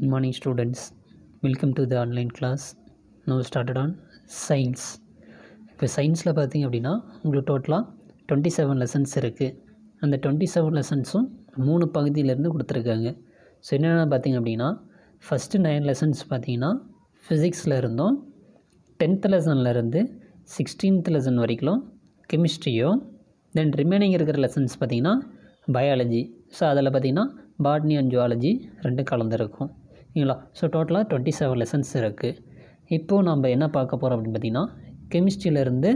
Good morning students welcome to the online class no started on science இப்போ சயின்ஸில் பார்த்தீங்க அப்படின்னா உங்களுக்கு டோட்டலாக டுவெண்ட்டி செவன் லெசன்ஸ் இருக்குது அந்த டுவெண்ட்டி செவன் லெசன்ஸும் மூணு பகுதியிலேருந்து கொடுத்துருக்காங்க ஸோ என்னென்ன பார்த்தீங்க அப்படின்னா ஃபஸ்ட்டு நைன் லெசன்ஸ் பார்த்தீங்கன்னா ஃபிசிக்ஸில் இருந்தோம் டென்த் லெசன்லேருந்து சிக்ஸ்டீன்த் லெசன் வரைக்கும் கெமிஸ்ட்ரியோ தென் ரிமைனிங் இருக்கிற லெசன்ஸ் பார்த்திங்கன்னா பயாலஜி ஸோ அதில் பார்த்திங்கன்னா பாட்னி அண்ட் ஜுவாலஜி ரெண்டும் கலந்துருக்கும் ஓகேங்களா ஸோ டோட்டலாக டுவெண்ட்டி செவன் லெசன்ஸ் இருக்குது இப்போது நம்ம என்ன பார்க்க போகிறோம் அப்படின்னு பார்த்திங்கன்னா கெமிஸ்ட்ரியிலேருந்து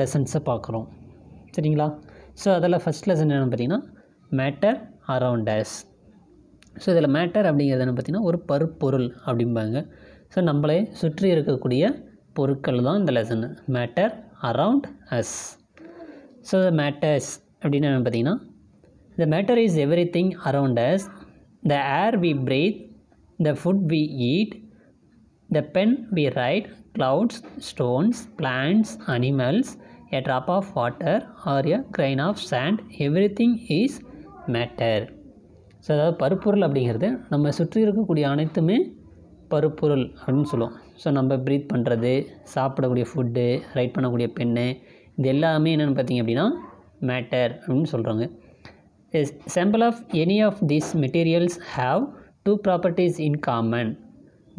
லெசன்ஸை பார்க்குறோம் சரிங்களா ஸோ அதில் ஃபஸ்ட் லெசன் என்னென்னு பார்த்திங்கன்னா மேட்டர் டேஸ் ஸோ இதில் மேட்டர் அப்படிங்கிறது என்ன பார்த்திங்கன்னா ஒரு பருப்பொருள் அப்படிம்பாங்க ஸோ நம்மளே சுற்றி இருக்கக்கூடிய பொருட்கள் தான் இந்த lesson matter around us so the matters அப்படின்னு என்ன பார்த்திங்கன்னா the matter is everything around us the air we breathe the food we eat, the pen we write, clouds, stones, plants, animals, a drop of water or a grain of sand, everything is matter so அதாவது பருப்பொருள் அப்படிங்கிறது நம்ம சுற்றி இருக்கக்கூடிய அனைத்துமே பருப்பொருள் அப்படின்னு சொல்லுவோம் ஸோ நம்ம ப்ரீத் பண்ணுறது சாப்பிடக்கூடிய ஃபுட்டு ரைட் பண்ணக்கூடிய பெண்ணு இது எல்லாமே என்னென்னு பார்த்திங்க அப்படின்னா மேட்டர் அப்படின்னு சொல்கிறாங்க sample of any of these materials have two properties in common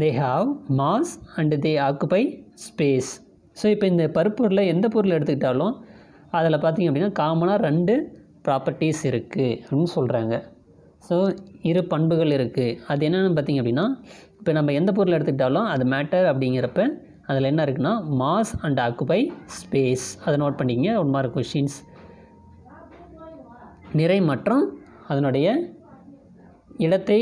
they have mass and they occupy space so இப்போ இந்த பருப்பொருளை எந்த பொருளை எடுத்துக்கிட்டாலும் அதில் பார்த்திங்க அப்படின்னா காமனாக ரெண்டு ப்ராப்பர்ட்டிஸ் இருக்குது அப்படின்னு சொல்கிறாங்க ஸோ இரு பண்புகள் இருக்குது அது என்னென்னு பார்த்திங்க அப்படின்னா இப்போ நம்ம எந்த பொருளை எடுத்துக்கிட்டாலும் அது மேட்டர் அப்படிங்கிறப்ப அதில் என்ன இருக்குன்னா மாஸ் அண்ட் ஆக்குபை ஸ்பேஸ் அதை நோட் பண்ணிக்கங்க ஒன் மார்க் கொஷின்ஸ் நிறை மற்றும் அதனுடைய இடத்தை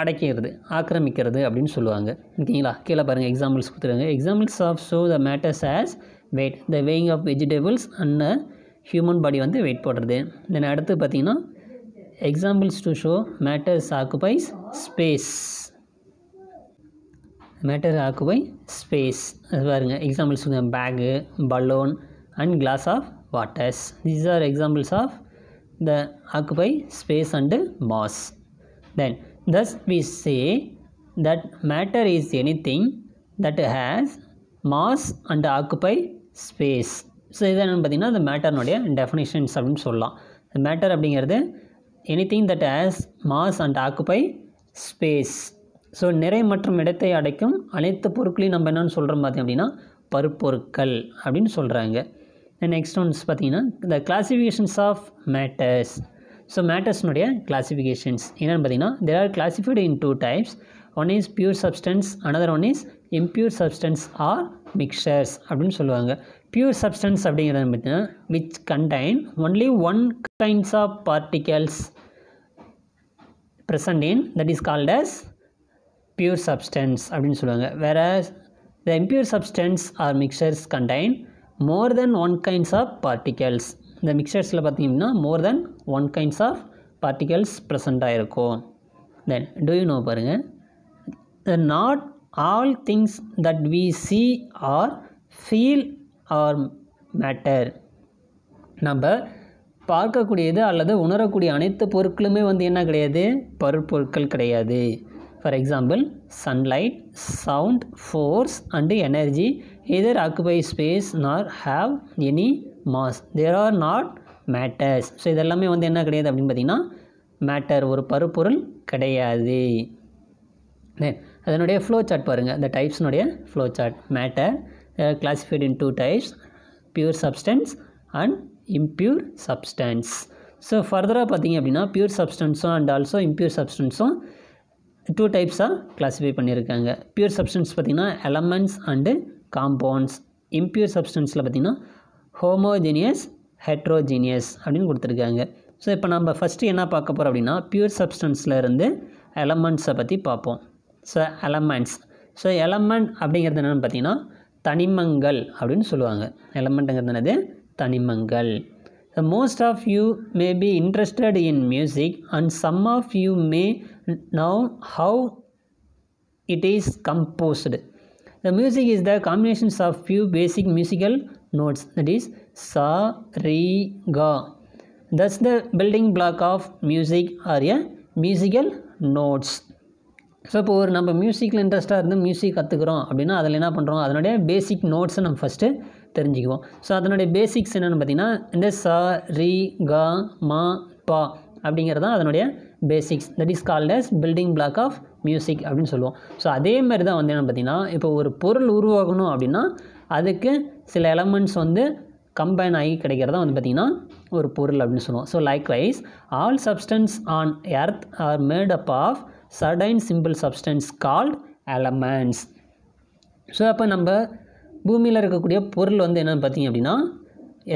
அடைக்கிறது ஆக்கிரமிக்கிறது அப்படின்னு சொல்லுவாங்க ஓகேங்களா கீழே பாருங்கள் எக்ஸாம்பிள்ஸ் கொடுத்துருங்க examples of show the matters as weight the weighing of vegetables and human body வந்து வெயிட் போடுறது தென் அடுத்து பார்த்திங்கன்னா examples to show matters occupies space matter occupy space அது பாருங்கள் examples bag balloon and glass of waters these are examples of the occupy space and mass then Thus we say that matter is anything that has mass and occupy space. So இது என்னென்னு பார்த்தீங்கன்னா அந்த மேட்டர்னுடைய definitions அப்படின்னு சொல்லலாம் matter அப்படிங்கிறது anything that has mass and occupy space so நிறை மற்றும் இடத்தை அடைக்கும் அனைத்து பொருட்களையும் நம்ம என்னென்னு சொல்கிறோம் பார்த்தீங்க அப்படின்னா பருப்பொருட்கள் அப்படின்னு சொல்கிறாங்க நெக்ஸ்ட் ஒன்ஸ் பார்த்தீங்கன்னா the classifications of matters so மேட்டர்ஸ்னுடைய கிளாசிஃபிகேஷன்ஸ் என்னென்னு பார்த்தீங்கன்னா there are classified in two types one is pure substance another one is impure substance or mixtures அப்படின்னு சொல்லுவாங்க பியூர் சப்ஸ்டன்ஸ் அப்படிங்கிறது பார்த்தீங்கன்னா which contain only one kinds of particles present in that is called as pure substance அப்படின்னு சொல்லுவாங்க வேற the impure substance or mixtures contain more than one kinds of particles இந்த மிக்சர்ஸில் பார்த்தீங்கன்னா மோர் than one kinds of particles ப்ரெசண்ட்டாக இருக்கும் then do you know பாருங்கள் not all things that we see or feel are matter நம்ம பார்க்கக்கூடியது அல்லது உணரக்கூடிய அனைத்து பொருட்களுமே வந்து என்ன கிடையாது பருப்பொருட்கள் கிடையாது for example sunlight sound force and energy either occupy space nor have any mass there are not matters so இதெல்லாமே வந்து என்ன கிடையாது அப்படின்னு பார்த்திங்கன்னா மேட்டர் ஒரு பருப்பொருள் கிடையாது தென் அதனுடைய ஃப்ளோ சார்ட் பாருங்கள் இந்த டைப்ஸ்னுடைய flow chart matter classified in two types pure substance and impure substance so ஃபர்தராக பார்த்திங்க அப்படின்னா பியூர் சப்ஸ்டன்ஸும் அண்ட் ஆல்சோ இம்பியூர் சப்ஸ்டன்ஸும் டூ டைப்ஸாக கிளாஸிஃபை பண்ணியிருக்காங்க பியூர் சப்ஸ்டன்ஸ் பார்த்திங்கன்னா எலமெண்ட்ஸ் அண்டு காம்பவுண்ட்ஸ் இம்பியூர் சப்ஸ்டன்ஸில் பார்த்திங்கன்னா ஹோமோஜினியஸ் ஹெட்ரோஜீனியஸ் அப்படின்னு கொடுத்துருக்காங்க ஸோ இப்போ நம்ம ஃபஸ்ட்டு என்ன பார்க்க போகிறோம் அப்படின்னா பியூர் சப்ஸ்டன்ஸில் இருந்து எலமெண்ட்ஸை பற்றி பார்ப்போம் ஸோ எலமெண்ட்ஸ் ஸோ எலமெண்ட் அப்படிங்கிறது என்னென்னு பார்த்தீங்கன்னா தனிமங்கள் அப்படின்னு சொல்லுவாங்க எலமெண்ட்டுங்கிறது என்னது தனிமங்கள் so most of you may be interested in music and some of you may know how it is composed the music is the combinations of few basic musical notes that is sa re ga that's the building block of music or a musical notes so இப்போ ஒரு நம்ம மியூசிக்கில் இன்ட்ரெஸ்ட்டாக இருந்து music கற்றுக்குறோம் அப்படின்னா அதில் என்ன பண்ணுறோம் அதனுடைய பேசிக் நோட்ஸை நம்ம ஃபஸ்ட்டு தெரிஞ்சுக்குவோம் ஸோ அதனுடைய பேசிக்ஸ் என்னென்னு பார்த்தீங்கன்னா இந்த ச ரி க மா பா அப்படிங்கிறது தான் அதனுடைய basics that is called as building block of music அப்படின்னு சொல்லுவோம் ஸோ அதே மாதிரி தான் வந்து என்னென்னு பார்த்தீங்கன்னா இப்போ ஒரு பொருள் உருவாகணும் அப்படின்னா அதுக்கு சில எலமெண்ட்ஸ் வந்து கம்பைன் ஆகி கிடைக்கிறதா வந்து பார்த்திங்கன்னா ஒரு பொருள் அப்படின்னு சொல்லுவோம் so likewise all substance on earth are made up of certain simple substance called elements so அப்போ நம்ம பூமியில் இருக்கக்கூடிய பொருள் வந்து என்னென்னு பார்த்திங்க அப்படின்னா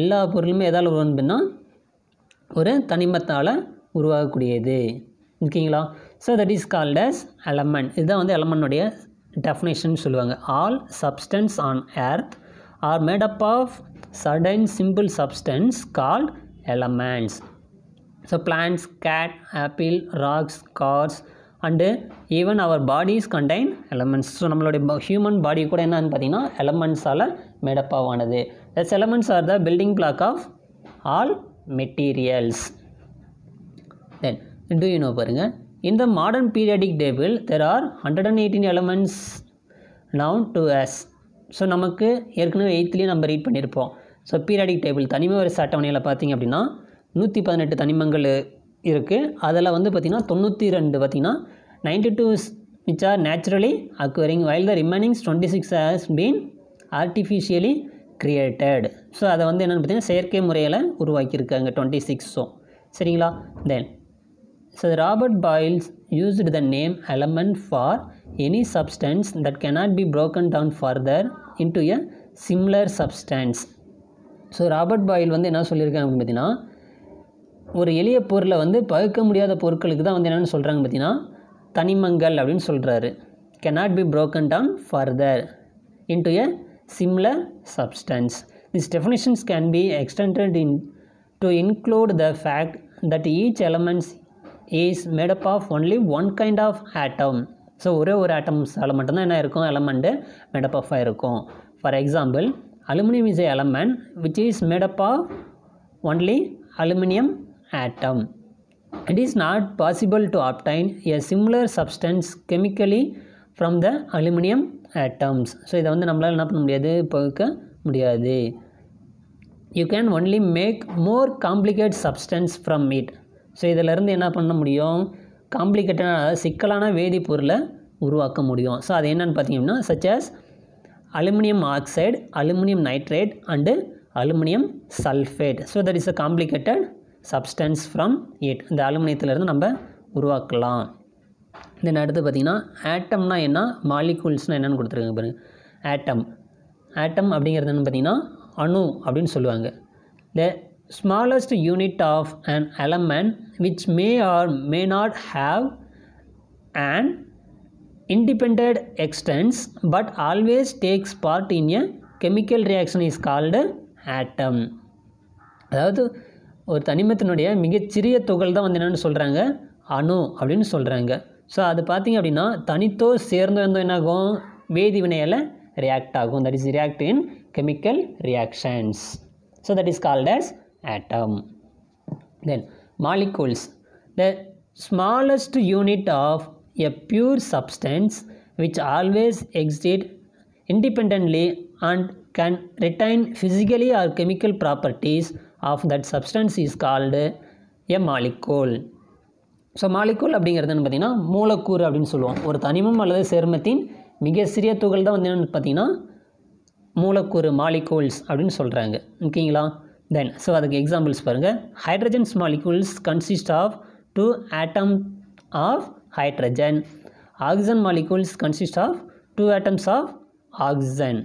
எல்லா பொருளுமே எதால் அப்படின்னா ஒரு தனிமத்தால் உருவாகக்கூடியது ஓகேங்களா so that is called as element இதுதான் வந்து எலமெண்ட்டுடைய டெஃபினேஷன் சொல்லுவாங்க all substance on earth are made up of certain simple substance called elements. So plants, cat, apple, rocks, cars and even our bodies contain elements. So நம்மளுடைய human body கூட என்னன்னு பார்த்தீங்கன்னா எலமெண்ட்ஸால் made up ஆவானது that's elements are the building block of all materials then do you know பாருங்கள் இந்த modern periodic table there are hundred and eighteen elements known to us so நமக்கு ஏற்கனவே எயித்துலேயும் நம்ம ரீட் பண்ணியிருப்போம் ஸோ பீரியாடிக் டேபிள் தனிம வரிசை அட்டவணையில் பார்த்திங்க அப்படின்னா நூற்றி பதினெட்டு தனிமங்கள் இருக்குது அதில் வந்து பார்த்திங்கன்னா தொண்ணூற்றி ரெண்டு பார்த்திங்கன்னா ninety two which are naturally occurring while the remainings twenty six has been artificially created so அதை வந்து என்னென்னு பார்த்தீங்கன்னா செயற்கை முறையில் உருவாக்கியிருக்காங்க டுவெண்ட்டி சிக்ஸும் சரிங்களா then so Robert Boyle's used the name element for any substance that cannot be broken down further into a simpler substance so Robert Boyle வந்து என்ன சொல்லியிருக்காங்க அப்படின்னு பார்த்தீங்கன்னா ஒரு எளிய பொருளை வந்து பகுக்க முடியாத பொருட்களுக்கு தான் வந்து என்னென்னு சொல்கிறாங்க பார்த்தீங்கன்னா தனிமங்கள் அப்படின்னு சொல்கிறாரு cannot be broken down further into a simpler substance this definitions can be extended in to include the fact that each elements is made up of only one kind of of atom so ஒரே ஒரு ஆட்டம்ஸால் மட்டும்தான் என்ன இருக்கும் element made up of இருக்கும் for example aluminium is a element which is made up of only aluminium atom it is not possible to obtain a simpler substance chemically from the aluminium atoms so இதை வந்து நம்மளால் என்ன பண்ண முடியாது பகுக்க முடியாது you can only make more complicate substance from it so இதிலிருந்து என்ன பண்ண முடியும் காம்ப்ளிகேட்டடான சிக்கலான வேதிப்பொருளை உருவாக்க முடியும் ஸோ அது என்னென்னு பார்த்தீங்கன்னா such as aluminium oxide aluminium nitrate and aluminium sulphate so that is a complicated substance from it இந்த அலுமினியத்திலேருந்து நம்ம உருவாக்கலாம் தென் அடுத்து பார்த்திங்கன்னா ஆட்டம்னா என்ன மாலிகூல்ஸ்னால் என்னென்னு கொடுத்துருக்காங்க பாருங்கள் ஆட்டம் ஆட்டம் அப்படிங்கிறது என்னென்னு பார்த்திங்கன்னா அணு அப்படின்னு சொல்லுவாங்க த smallest unit of an element which may or may not have an independent extents but always takes part in a chemical reaction is called atom அதாவது ஒரு தனிமத்தினுடைய மிகச்சிறிய துகள் தான் வந்து என்னென்னு சொல்கிறாங்க அணு அப்படின்னு சொல்கிறாங்க ஸோ அது பார்த்திங்க அப்படின்னா தனித்தோ சேர்ந்து வந்தோம் என்னாகும் வேதி வினையில் ரியாக்ட் ஆகும் that is react in chemical reactions so that is called as atom. Then molecules. The smallest unit of a pure substance which always exist independently and can retain physically or chemical properties of that substance is called a molecule. So molecule அப்படிங்கிறது வந்து பார்த்திங்கன்னா மூலக்கூறு அப்படின்னு சொல்லுவோம் ஒரு தனிமம் அல்லது சேர்மத்தின் மிக சிறிய துகள் தான் வந்து என்னென்னு பார்த்திங்கன்னா மூலக்கூறு மாலிகூல்ஸ் அப்படின்னு சொல்கிறாங்க ஓகேங்களா தென் ஸோ அதுக்கு எக்ஸாம்பிள்ஸ் பாருங்கள் hydrogens molecules consist of two atom of hydrogen oxygen molecules consist of two atoms of oxygen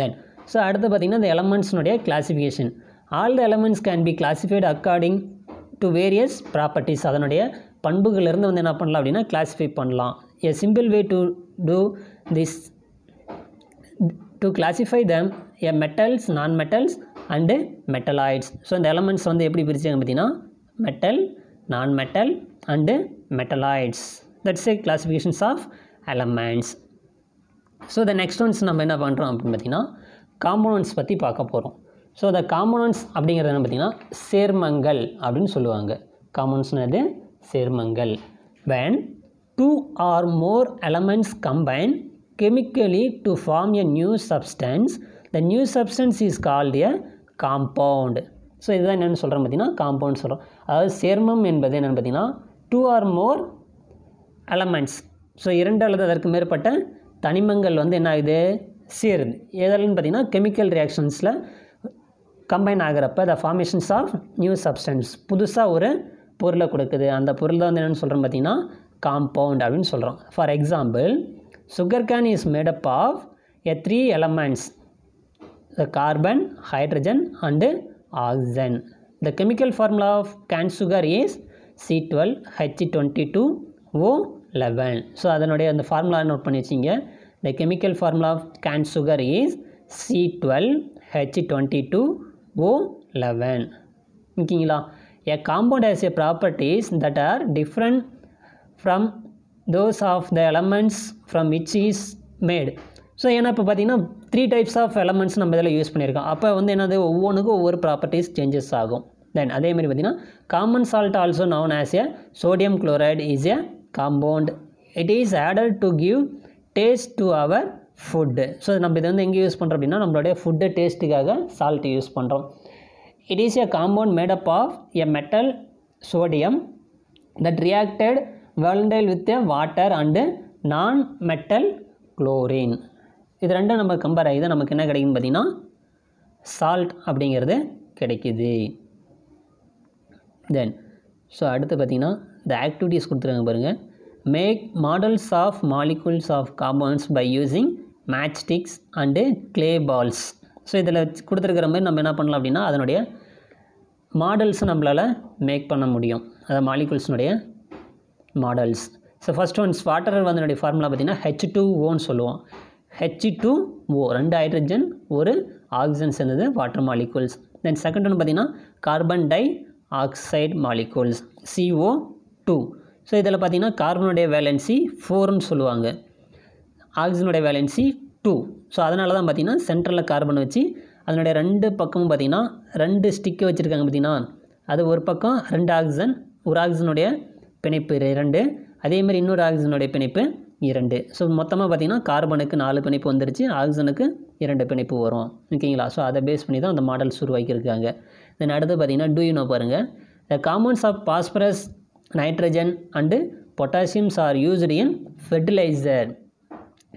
then so அடுத்து பார்த்திங்கன்னா இந்த எலமெண்ட்ஸ்னுடைய classification all the elements can be classified according to various properties அதனுடைய பண்புகளிலிருந்து வந்து என்ன பண்ணலாம் அப்படின்னா கிளாஸிஃபை பண்ணலாம் a simple way to do this to classify them a metals non metals and metalloids so இந்த எலமெண்ட்ஸ் வந்து எப்படி பிரித்தாங்க பார்த்தீங்கன்னா metal non metal and metalloids that's a classifications of elements so the next ones நம்ம என்ன பண்ணுறோம் அப்படின்னு பார்த்தீங்கன்னா components பற்றி பார்க்க போகிறோம் ஸோ த காம்போனன்ட்ஸ் அப்படிங்கிறது என்ன பார்த்தீங்கன்னா சேர்மங்கள் அப்படின்னு சொல்லுவாங்க காம்போனன்ட்ஸ்னது சேர்மங்கள் when two or more elements combine chemically to form a new substance the new substance is called a compound so இதுதான் என்னென்னு சொல்கிறோம் பார்த்திங்கன்னா காம்பவுண்ட் சொல்கிறோம் அதாவது சேர்மம் என்பது என்னென்னு பார்த்திங்கன்னா two or more elements so இரண்டு அல்லது அதற்கு மேற்பட்ட தனிமங்கள் வந்து என்ன ஆகுது சேருது எதெல்லாம் பார்த்திங்கன்னா கெமிக்கல் ரியாக்ஷன்ஸில் கம்பைன் ஆகிறப்ப the formations of new substance புதுசாக ஒரு பொருளை கொடுக்குது அந்த பொருள் தான் வந்து என்னென்னு சொல்கிறோம் பார்த்திங்கன்னா காம்பவுண்ட் அப்படின்னு சொல்கிறோம் for example sugar cane is made up of a three elements the carbon hydrogen and oxygen the chemical formula of canned sugar is C12H22O11 so அதனுடைய அந்த ஃபார்முலா நோட் பண்ணி வச்சிங்க the chemical formula of cane sugar is C twelve H twenty two O eleven ஓகேங்களா a compound has a properties that are different from those of the elements from which is made so ஏன்னா இப்போ பார்த்தீங்கன்னா three types of elements நம்ம இதில் use பண்ணியிருக்கோம் அப்போ வந்து என்னது ஒவ்வொன்றுக்கும் ஒவ்வொரு ப்ராப்பர்ட்டிஸ் சேஞ்சஸ் ஆகும் தென் அதேமாதிரி பார்த்திங்கன்னா common salt also known as a sodium chloride is a compound it is added to give taste to our food so நம்ம இதை வந்து எங்கே யூஸ் பண்ணுறோம் அப்படின்னா நம்மளுடைய ஃபுட்டு டேஸ்ட்டுக்காக சால்ட் யூஸ் பண்ணுறோம் it is a compound made up of a metal sodium that reacted violently with water and non metal chlorine இது ரெண்டும் நம்ம கம்பேர் ஆகி நமக்கு என்ன கிடைக்குன்னு பார்த்திங்கன்னா சால்ட் அப்படிங்கிறது கிடைக்கிது தென் ஸோ அடுத்து பார்த்திங்கன்னா இந்த ஆக்டிவிட்டீஸ் கொடுத்துருங்க பாருங்கள் make models of molecules of compounds by using match sticks and clay balls so இதில் கொடுத்துருக்கிற மாதிரி நம்ம என்ன பண்ணலாம் அப்படின்னா அதனுடைய மாடல்ஸை நம்மளால் மேக் பண்ண முடியும் அதாவது மாலிகுல்ஸ்னுடைய models so first ones water வந்தனுடைய ஃபார்முலா பார்த்திங்கன்னா ஹெச் டூ ஓன்னு சொல்லுவோம் ஹெச்சி டூ ஓ ரெண்டு ஹைட்ரஜன் ஒரு ஆக்சிஜன் சேர்ந்தது வாட்டர் மாலிகூல்ஸ் தென் செகண்ட் ஒன்று பார்த்திங்கன்னா carbon dioxide molecules C O two இதில் பார்த்திங்கன்னா கார்பனுடைய வேலன்சி ஃபோர்னு சொல்லுவாங்க ஆக்சிஜனுடைய வேலன்சி டூ ஸோ அதனால தான் பார்த்திங்கன்னா சென்ட்ரலில் கார்பன் வச்சு அதனுடைய ரெண்டு பக்கமும் பார்த்திங்கன்னா ரெண்டு ஸ்டிக்கை வச்சுருக்காங்க பார்த்திங்கன்னா அது ஒரு பக்கம் ரெண்டு ஆக்சிஜன் ஒரு ஆக்சிஜனுடைய பிணைப்பு ரெண்டு அதேமாதிரி இன்னொரு ஆக்சிஜனுடைய பிணைப்பு இரண்டு ஸோ மொத்தமாக பார்த்திங்கன்னா கார்பனுக்கு நாலு பிணைப்பு வந்துருச்சு ஆக்சிஜனுக்கு இரண்டு பிணைப்பு வரும் ஓகேங்களா ஸோ அதை பேஸ் பண்ணி தான் அந்த மாடல்ஸ் உருவாக்கியிருக்காங்க தென் அடுத்து பார்த்திங்கன்னா டூயினோ பாருங்கள் the commons of phosphorus nitrogen and potassiums are used in fertiliser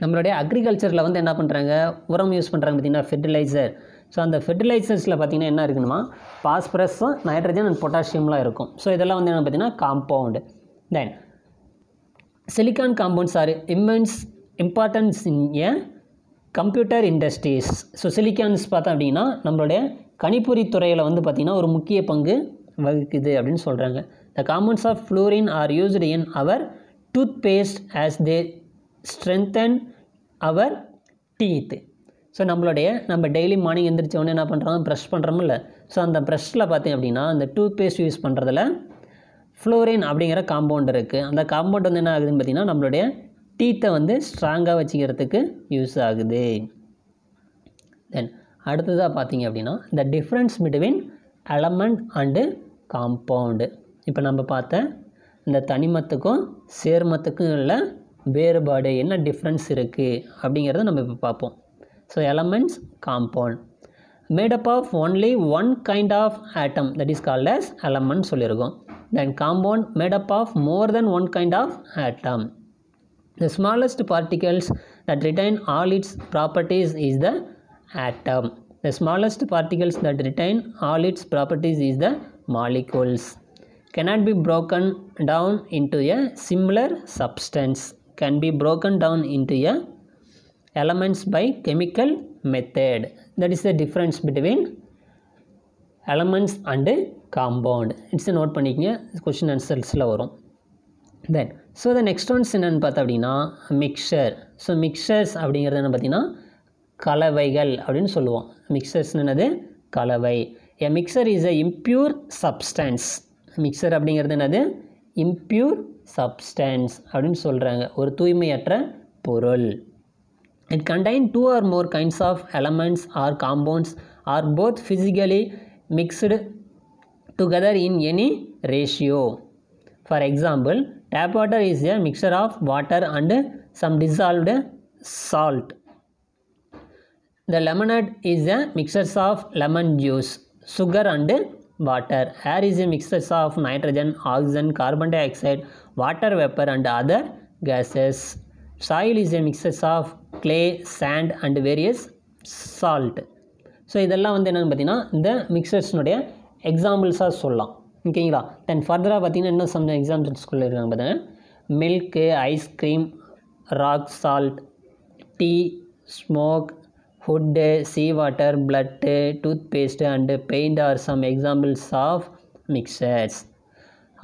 நம்மளுடைய அக்ரிகல்ச்சரில் வந்து என்ன பண்ணுறாங்க உரம் யூஸ் பண்ணுறாங்க பார்த்திங்கன்னா ஃபெர்டிலைசர் ஸோ அந்த ஃபெர்டிலைசர்ஸில் பார்த்திங்கன்னா என்ன இருக்குன்னா பாஸ்பரஸும் நைட்ரஜன் அண்ட் பொட்டாசியம்லாம் இருக்கும் ஸோ இதெல்லாம் வந்து என்ன பார்த்திங்கன்னா compound then silicon compounds are immense importance in a computer industries so silicons பார்த்தோம் அப்படின்னா நம்மளுடைய கணிப்பொறி துறையில் வந்து பார்த்திங்கன்னா ஒரு முக்கிய பங்கு வகிக்குது அப்படின்னு சொல்கிறாங்க the commons of fluorine are used in our toothpaste as they strengthen our teeth so நம்மளுடைய நம்ம டெய்லி மார்னிங் எந்திரிச்ச உடனே என்ன பண்ணுறோம் ப்ரெஷ் பண்ணுறோம்ல ஸோ அந்த ப்ரெஷ்ஷில் பார்த்தீங்க அப்படின்னா அந்த டூத் பேஸ்ட் யூஸ் பண்ணுறதுல ஃப்ளோரின் அப்படிங்கிற காம்பவுண்ட் இருக்குது அந்த காம்பவுண்ட் வந்து என்ன ஆகுதுன்னு பார்த்திங்கன்னா நம்மளுடைய டீத்தை வந்து ஸ்ட்ராங்காக வச்சுக்கிறதுக்கு யூஸ் ஆகுது தென் அடுத்ததாக பார்த்திங்க அப்படின்னா இந்த difference between element and compound இப்போ நம்ம பார்த்த இந்த தனிமத்துக்கும் சேர்மத்துக்கும் உள்ள வேறுபாடு என்ன டிஃப்ரென்ஸ் இருக்குது அப்படிங்கிறத நம்ம இப்போ பார்ப்போம் so elements compound made up of only one kind of atom that is called as element சொல்லியிருக்கோம் then compound made up of more than one kind of atom the smallest particles that retain all its properties is the atom the smallest particles that retain all its properties is the molecules cannot be broken down into a similar substance can be broken down into a elements by chemical method that is the difference between elements and compound it's note பண்ணிக்கங்க question ஆன்சர்ஸில் வரும் then so the next ones என்னென்னு பார்த்தா அப்படின்னா mixer so mixtures அப்படிங்கிறது என்ன பார்த்தீங்கன்னா கலவைகள் அப்படின்னு சொல்லுவோம் மிக்சர்ஸ்னு என்னது கலவை a mixture is a impure substance mixture அப்படிங்கிறது என்னது இம்ப்யூர் சப்ஸ்டன்ஸ் அப்படின்னு சொல்கிறாங்க ஒரு தூய்மையற்ற பொருள் It contains two or more kinds of elements or compounds are both physically mixed together in any ratio. For example, tap water is a mixture of water and some dissolved salt. The lemonade is a mixture of lemon juice, sugar and water. Air is a mixture of nitrogen, oxygen, carbon dioxide, water vapor and other gases. Soil is a mixture of clay sand and various salt so இதெல்லாம் வந்து என்னென்னு பார்த்தீங்கன்னா இந்த மிக்சர்ஸ்னுடைய எக்ஸாம்பிள்ஸாக சொல்லலாம் ஓகேங்களா தென் ஃபர்தராக பார்த்தீங்கன்னா இன்னும் சம் எக்ஸாம்பிள்ஸ் இருக்காங்க பார்த்தீங்கன்னா milk ice cream rock salt tea smoke food sea water blood toothpaste and paint are some examples of mixtures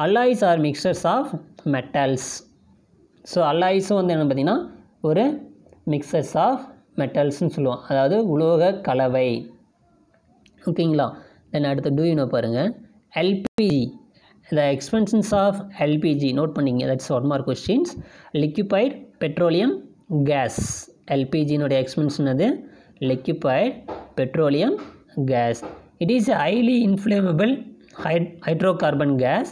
alloys are mixtures of metals so அல்லாய்ஸும் வந்து என்ன பார்த்தீங்கன்னா ஒரு மிக்சர்ஸ் ஆஃப் மெட்டல்ஸ்னு சொல்லுவோம் அதாவது உலோக கலவை ஓகேங்களா தென் அடுத்து டூயினோ பாருங்கள் LPG the expansions of LPG note பண்ணிங்க that's one mark questions liquefied petroleum gas எல்பிஜினுடைய எக்ஸ்பென்ஷன் அது liquefied petroleum gas it is highly inflammable hydrocarbon gas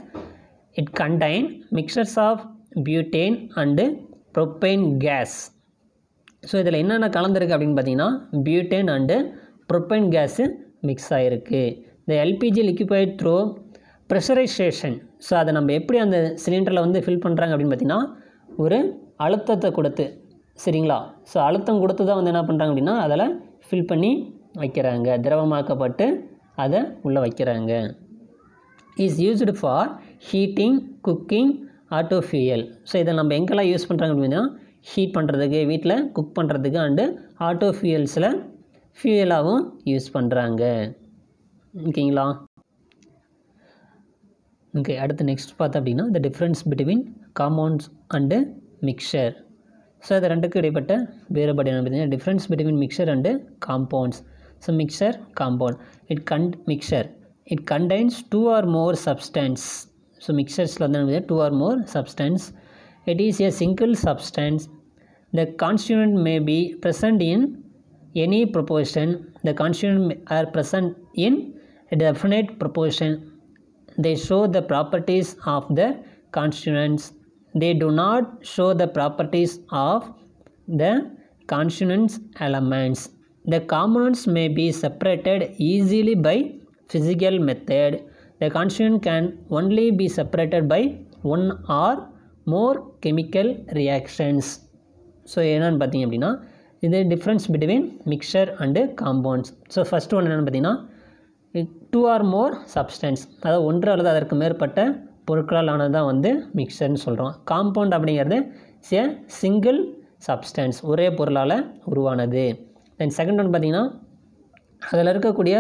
it contain mixtures of butane and propane gas so இதில் என்னென்ன கலந்துருக்கு அப்படின்னு பார்த்தீங்கன்னா butane and propane gas mix ஆகிருக்கு இந்த LPG liquefied through pressurisation so அதை நம்ம எப்படி அந்த சிலிண்டரில் வந்து ஃபில் பண்ணுறாங்க அப்படின்னு பார்த்தீங்கன்னா ஒரு அழுத்தத்தை கொடுத்து சரிங்களா ஸோ அழுத்தம் கொடுத்து தான் வந்து என்ன பண்ணுறாங்க அப்படின்னா அதில் ஃபில் பண்ணி வைக்கிறாங்க திரவமாக்கப்பட்டு அதை உள்ளே வைக்கிறாங்க is used for heating cooking auto fuel so இதை நம்ம எங்கெல்லாம் யூஸ் பண்ணுறாங்க அப்படின்னா ஹீட் பண்ணுறதுக்கு வீட்டில் குக் பண்ணுறதுக்கு அண்டு ஆட்டோ ஃபியூயல்ஸில் ஃபியூயலாகவும் யூஸ் பண்ணுறாங்க ஓகேங்களா ஓகே அடுத்து நெக்ஸ்ட் பார்த்தோம் அப்படின்னா the difference between compounds and mixture so அது ரெண்டுக்கு இடைப்பட்ட வேறுபாடு என்ன பார்த்தீங்கன்னா difference between mixture and compounds so mixture compound it can mixture it contains two or more substance so மிக்சர்ஸில் வந்து என்ன two or more substance it is a single substance The constituent may be present in any proportion. The constituent are present in a definite proportion. They show the properties of the constituents. They do not show the properties of the constituents elements. The components may be separated easily by physical method. The constituent can only be separated by one or more chemical reactions. So என்னென்னு பார்த்தீங்க அப்படின்னா இது difference between mixture and compounds so first ஒன்று என்னென்னு பார்த்தீங்கன்னா two or more substance அதாவது ஒன்று அல்லது அதற்கு மேற்பட்ட பொருட்களால் ஆனது தான் வந்து மிக்சர்னு சொல்கிறோம் காம்பவுண்ட் அப்படிங்கிறது சே சிங்கிள் சப்ஸ்டன்ஸ் ஒரே பொருளால் உருவானது தென் செகண்ட் ஒன்று பார்த்திங்கன்னா அதில் இருக்கக்கூடிய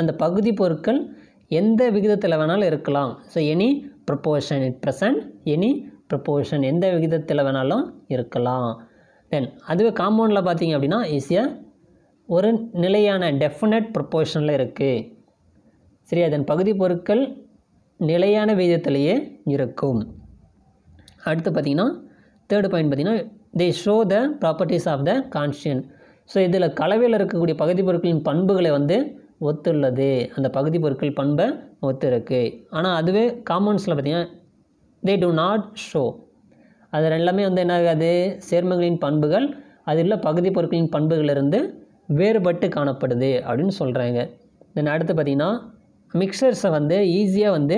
அந்த பகுதி பொருட்கள் எந்த விகிதத்தில் வேணாலும் இருக்கலாம் so any proportion it present any proportion எந்த விகிதத்தில் வேணாலும் இருக்கலாம் தென் அதுவே காம்பவுண்டில் பார்த்தீங்க அப்படின்னா ஈஸியாக ஒரு நிலையான டெஃபினட் ப்ரொப்போர்ஷனில் இருக்குது சரி அதன் பகுதி பொருட்கள் நிலையான விகிதத்திலேயே இருக்கும் அடுத்து பார்த்திங்கன்னா தேர்டு பாயிண்ட் பார்த்திங்கன்னா they show the properties of the constituent so இதில் கலவையில் இருக்கக்கூடிய பகுதி பொருட்களின் பண்புகளை வந்து ஒத்துள்ளது அந்த பகுதி பொருட்கள் பண்பை ஒத்து இருக்குது ஆனால் அதுவே காம்பவுண்ட்ஸில் பார்த்திங்கன்னா தே டு நாட் ஷோ அது எல்லாமே வந்து என்ன ஆகாது சேர்மங்களின் பண்புகள் அதில் உள்ள பகுதி பொருட்களின் பண்புகளிலிருந்து வேறுபட்டு காணப்படுது அப்படின்னு சொல்கிறாங்க தென் அடுத்து பார்த்திங்கன்னா மிக்சர்ஸை வந்து ஈஸியாக வந்து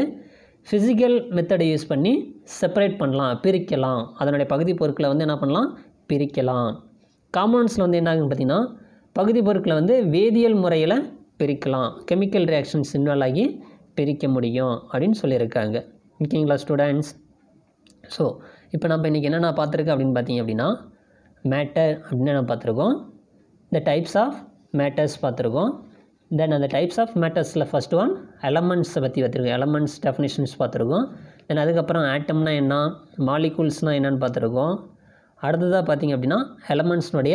ஃபிசிக்கல் மெத்தடை யூஸ் பண்ணி செப்பரேட் பண்ணலாம் பிரிக்கலாம் அதனுடைய பகுதி பொருட்களை வந்து என்ன பண்ணலாம் பிரிக்கலாம் காம்பவுண்ட்ஸில் வந்து என்ன ஆகுன்னு பார்த்திங்கன்னா பகுதி பொருட்களை வந்து வேதியியல் முறையில் பிரிக்கலாம் கெமிக்கல் ரியாக்ஷன்ஸ் இன்வால்வ் ஆகி பிரிக்க முடியும் அப்படின்னு சொல்லியிருக்காங்க ஓகேங்களா ஸ்டூடெண்ட்ஸ் ஸோ இப்போ நம்ம இன்றைக்கி என்னென்ன பார்த்துருக்கோம் அப்படின்னு பார்த்தீங்க அப்படின்னா மேட்டர் அப்படின்னு என்ன பார்த்துருக்கோம் த டைப்ஸ் ஆஃப் மேட்டர்ஸ் பார்த்துருக்கோம் தென் அந்த டைப்ஸ் ஆஃப் மேட்டர்ஸில் ஃபஸ்ட் ஒன் எலமெண்ட்ஸை பற்றி பார்த்துருக்கோம் எலமெண்ட்ஸ் டெஃபினேஷன்ஸ் பார்த்துருக்கோம் தென் அதுக்கப்புறம் ஆட்டம்னா என்ன மாலிகூல்ஸ்னால் என்னென்னு பார்த்துருக்கோம் அடுத்ததாக பார்த்திங்க அப்படின்னா எலமெண்ட்ஸ்னுடைய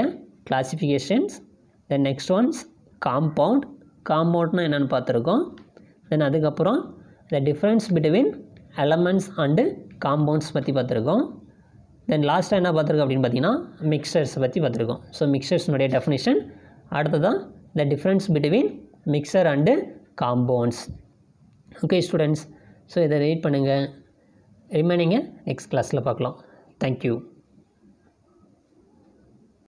classifications then next ones compound காம்பவுண்ட்னா என்னென்னு பார்த்துருக்கோம் தென் அதுக்கப்புறம் the difference between elements and compounds பற்றி பார்த்துருக்கோம் தென் லாஸ்ட்டாக என்ன பார்த்துருக்கோம் அப்படின்னு பார்த்தீங்கன்னா மிக்சர்ஸ் பற்றி பார்த்துருக்கோம் ஸோ மிக்சர்ஸ்னுடைய டெஃபினேஷன் அடுத்ததான் the difference between mixture and compounds okay students so இதை வெயிட் பண்ணுங்கள் ரிமைனிங்கை நெக்ஸ்ட் கிளாஸில் பார்க்கலாம் தேங்க்யூ